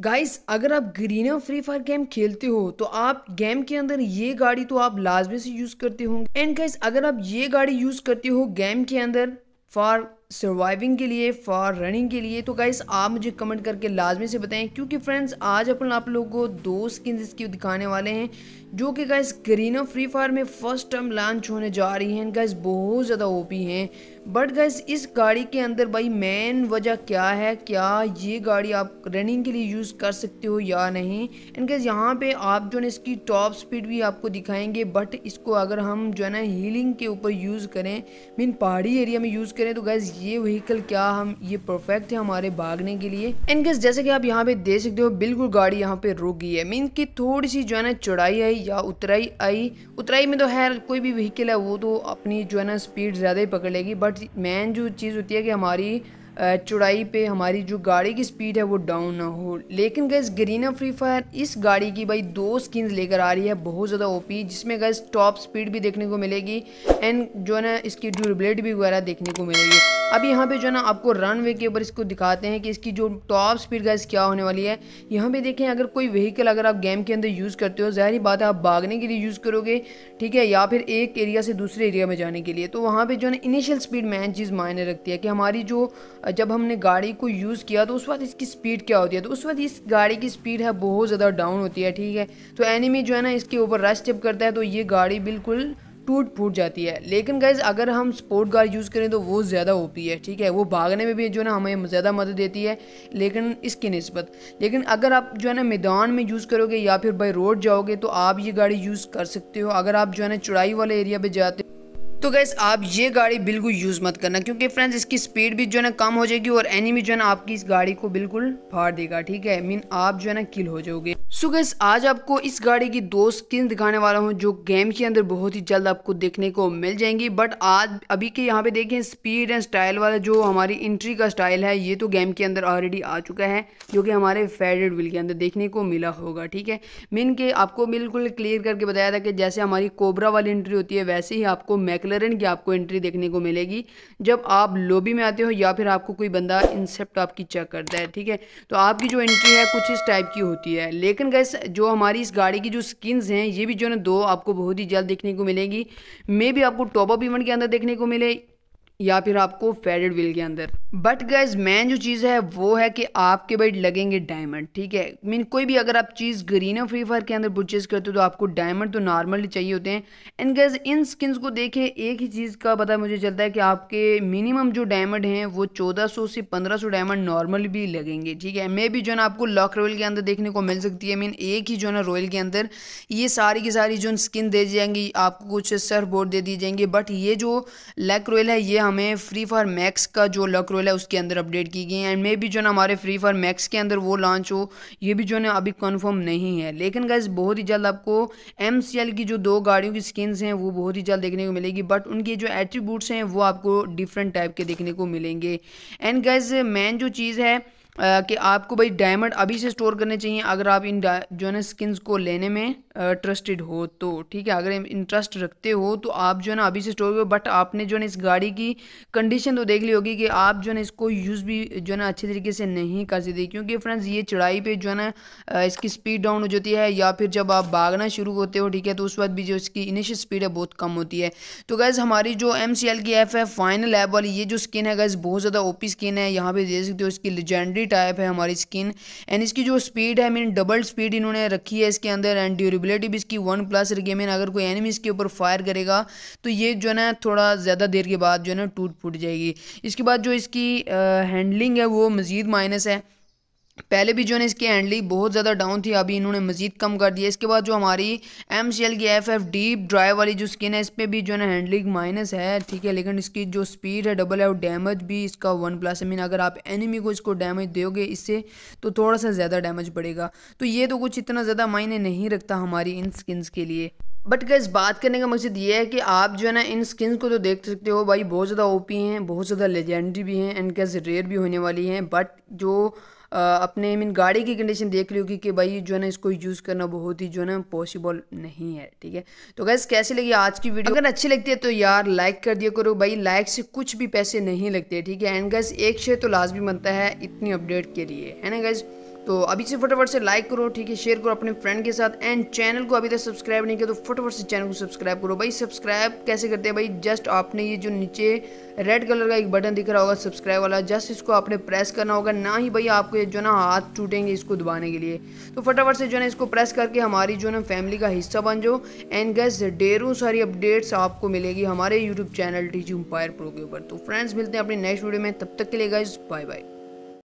guys अगर आप green और फ्री फायर गेम खेलते हो तो आप गेम के अंदर ये गाड़ी तो आप लाजमी से यूज़ करते होंगे एंड गाइस अगर आप ये गाड़ी यूज़ करते हो गेम के अंदर फॉर सर्वाइविंग के लिए फॉर रनिंग के लिए तो गाइस आप मुझे कमेंट करके लाजमी से बताएं क्योंकि फ्रेंड्स आज अपन आप लोगों को दो स्किन इसकी दिखाने वाले हैं जो कि गाइस करीना फ्री फायर में फर्स्ट टाइम लॉन्च होने जा रही हैं गाइस बहुत ज़्यादा ओपी हैं बट गाइस इस गाड़ी के अंदर भाई मेन वजह क्या है क्या ये गाड़ी आप रनिंग के लिए यूज़ कर सकते हो या नहीं एंड गाइस यहाँ पे आप जो है इसकी टॉप स्पीड भी आपको दिखाएंगे बट इसको अगर हम जो है ना हीलिंग के ऊपर यूज़ करें मीन पहाड़ी एरिया में यूज़ करें तो गैस ये व्हीकल क्या हम ये परफेक्ट है हमारे भागने के लिए एंड गैस जैसे कि आप यहाँ पे देख सकते हो बिल्कुल गाड़ी यहाँ पे रुक गई है मीन की थोड़ी सी जो है ना चौड़ाई आई या उतराई आई उतराई में तो है कोई भी व्हीकल है वो तो अपनी जो है ना स्पीड ज़्यादा ही पकड़ लेगी बट मेन जो चीज़ होती है कि हमारी चौड़ाई पे हमारी जो गाड़ी की स्पीड है वो डाउन ना हो लेकिन गैस गरीना फ्री फायर इस गाड़ी की भाई दो स्किन लेकर आ रही है बहुत ज़्यादा ओपी जिसमें गैस टॉप स्पीड भी देखने को मिलेगी एंड जो है ना इसकी ड्यूरेबिलिटी भी वगैरह देखने को मिलेगी अब यहाँ पे जो है ना आपको रनवे के ऊपर इसको दिखाते हैं कि इसकी जो टॉप स्पीड गाइस क्या होने वाली है यहाँ पे देखें अगर कोई व्हीकल अगर आप गेम के अंदर यूज़ करते हो जाहिर बात है आप भागने के लिए यूज़ करोगे ठीक है या फिर एक एरिया से दूसरे एरिया में जाने के लिए तो वहाँ पर जो है ना इनिशियल स्पीड मैन चीज़ मायने रखती है कि हमारी जो जब हमने गाड़ी को यूज़ किया तो उस वक्त इसकी स्पीड क्या होती है तो उस वक्त इस गाड़ी की स्पीड है बहुत ज़्यादा डाउन होती है ठीक है तो एनिमी जो है ना इसके ऊपर रश जब करता है तो ये गाड़ी बिल्कुल टूट फूट जाती है लेकिन गैस अगर हम स्पोर्ट गार्ड यूज़ करें तो वो ज़्यादा ओपी है ठीक है वो भागने में भी जो है ना हमें ज़्यादा मदद देती है लेकिन इसकी नस्बत लेकिन अगर आप जो है ना मैदान में यूज़ करोगे या फिर बाई रोड जाओगे तो आप ये गाड़ी यूज़ कर सकते हो अगर आप जो है ना चौड़ाई वाले एरिया पर जाते तो गैस आप ये गाड़ी बिल्कुल यूज़ मत करना क्योंकि फ्रेंड्स इसकी स्पीड भी जो है ना कम हो जाएगी और एनिमी जो है ना आपकी इस गाड़ी को बिल्कुल फाड़ देगा ठीक है मीन आप जो है ना किल हो जाओगे सो गैस आज आपको इस गाड़ी की दो स्किन दिखाने वाला हूँ जो गेम के अंदर बहुत ही जल्द आपको देखने को मिल जाएंगी बट आज अभी के यहाँ पे देखें स्पीड एंड स्टाइल वाला जो हमारी एंट्री का स्टाइल है ये तो गेम के अंदर ऑलरेडी आ चुका है जो कि हमारे फेडेड विल के अंदर देखने को मिला होगा ठीक है मीन के आपको बिल्कुल क्लियर करके बताया था कि जैसे हमारी कोबरा वाली एंट्री होती है वैसे ही आपको मैकल एक्सेलरेंट की आपको एंट्री देखने को मिलेगी जब आप लोबी में आते हो या फिर आपको कोई बंदा इंसेप्ट आपकी चेक करता है ठीक है तो आपकी जो एंट्री है कुछ इस टाइप की होती है लेकिन गैस जो हमारी इस गाड़ी की जो स्किन्स हैं ये भी जो है ना दो आपको बहुत ही जल्द देखने को मिलेगी मे भी आपको टॉपअप इवेंट के अंदर देखने को मिले या फिर आपको फेडेड व्हील के अंदर बट गैज मेन जो चीज़ है वो है कि आपके भाई लगेंगे डायमंड ठीक है मीन कोई भी अगर आप चीज़ ग्रीन फ्री फायर के अंदर परचेज करते हो तो आपको डायमंड तो नॉर्मली चाहिए होते हैं एंड गैज इन स्किन्स को देखें एक ही चीज़ का पता मुझे चलता है कि आपके मिनिमम जो डायमंड हैं वो चौदह से पंद्रह डायमंड नॉर्मल भी लगेंगे ठीक है मे भी जो है ना आपको लॉक रॉयल के अंदर देखने को मिल सकती है मीन एक ही जो है ना रॉयल के अंदर ये सारी की सारी जो स्किन दे दी जाएंगी आपको कुछ सर्फ बोर्ड दे दी जाएंगे बट ये जो लैक रॉयल है ये हम हमें फ्री फायर मैक्स का जो लक रोल है उसके अंदर अपडेट की गई है एंड मे भी जो ना हमारे फ्री फायर मैक्स के अंदर वो लॉन्च हो ये भी जो ना अभी कन्फर्म नहीं है लेकिन गैस बहुत ही जल्द आपको एम की जो दो गाड़ियों की स्किन्स हैं वो बहुत ही जल्द देखने को मिलेगी बट उनके जो एट्रीब्यूट्स हैं वो आपको डिफरेंट टाइप के देखने को मिलेंगे एंड गाइज मेन जो चीज़ है कि आपको भाई डायमंड अभी से स्टोर करने चाहिए अगर आप इन जो है ना स्किन्स को लेने में ट्रस्टेड हो तो ठीक है अगर इंटरेस्ट रखते हो तो आप जो है ना अभी से स्टोर करो बट आपने जो है ना इस गाड़ी की कंडीशन तो देख ली होगी कि आप जो है ना इसको यूज़ भी जो है ना अच्छे तरीके से नहीं कर सकते क्योंकि फ्रेंड्स ये चढ़ाई पर जो है ना इसकी स्पीड डाउन हो जाती है या फिर जब आप भागना शुरू होते हो ठीक है तो उस वक्त भी जो इसकी इनिशियल स्पीड है बहुत कम होती है तो गैज़ हमारी जो एम की एफ है फाइनल ऐप वाली ये जो स्किन है गैस बहुत ज़्यादा ओपी स्किन है यहाँ पर देख सकते हो इसकी लेजेंडरी फ्री टाइप है हमारी स्किन एंड इसकी जो स्पीड है मीन डबल स्पीड इन्होंने रखी है इसके अंदर एंड ड्यूरेबिलिटी भी इसकी वन प्लस रखी है मीन अगर कोई एनिमी इसके ऊपर फायर करेगा तो ये जो है ना थोड़ा ज़्यादा देर के बाद जो है ना टूट फूट जाएगी इसके बाद जो इसकी हैंडलिंग है वो मज़ीद माइनस है पहले भी जो है इसकी हैंडली बहुत ज़्यादा डाउन थी अभी इन्होंने मजीद कम कर दिया इसके बाद जो हमारी एम सी एल की एफ एफ डीप ड्राइव वाली जो स्किन है इस पर भी जो है ना हैंडलिंग माइनस है ठीक है लेकिन इसकी जो स्पीड है डबल है और डैमेज भी इसका वन प्लस है मीन अगर आप एनिमी को इसको डैमेज दोगे इससे तो थोड़ा सा ज़्यादा डैमेज पड़ेगा तो ये तो कुछ इतना ज़्यादा मायने नहीं रखता हमारी इन स्किन्स के लिए बट गैस बात करने का मकसद ये है कि आप जो है ना इन स्किन्स को तो देख सकते हो भाई बहुत ज़्यादा ओपी हैं बहुत ज़्यादा लेजेंडरी भी हैं एंड गैस रेयर भी होने वाली हैं बट जो अपने मीन गाड़ी की कंडीशन देख ली होगी कि भाई जो है ना इसको यूज़ करना बहुत ही जो है ना पॉसिबल नहीं है ठीक है तो गैस कैसी लगी आज की वीडियो अगर अच्छी लगती है तो यार लाइक कर दिया करो भाई लाइक से कुछ भी पैसे नहीं लगते ठीक है एंड गैस एक शेयर तो लाजमी बनता है इतनी अपडेट के लिए है ना गैस तो अभी से फटाफट से लाइक करो ठीक है शेयर करो अपने फ्रेंड के साथ एंड चैनल को अभी तक सब्सक्राइब नहीं किया तो फटाफट से चैनल को सब्सक्राइब करो भाई सब्सक्राइब कैसे करते हैं भाई जस्ट आपने ये जो नीचे रेड कलर का एक बटन दिख रहा होगा सब्सक्राइब वाला जस्ट इसको आपने प्रेस करना होगा ना ही भाई आपको जो ना हाथ टूटेंगे इसको दबाने के लिए तो फटाफट से जो है इसको प्रेस करके हमारी जो ना फैमिली का हिस्सा बन जाओ एंड गैस ढेरों सारी अपडेट्स आपको मिलेगी हमारे YouTube channel T G umpire pro के ऊपर तो फ्रेंड्स मिलते हैं अपने नेक्स्ट वीडियो में तब तक के लिए गैस बाय बाय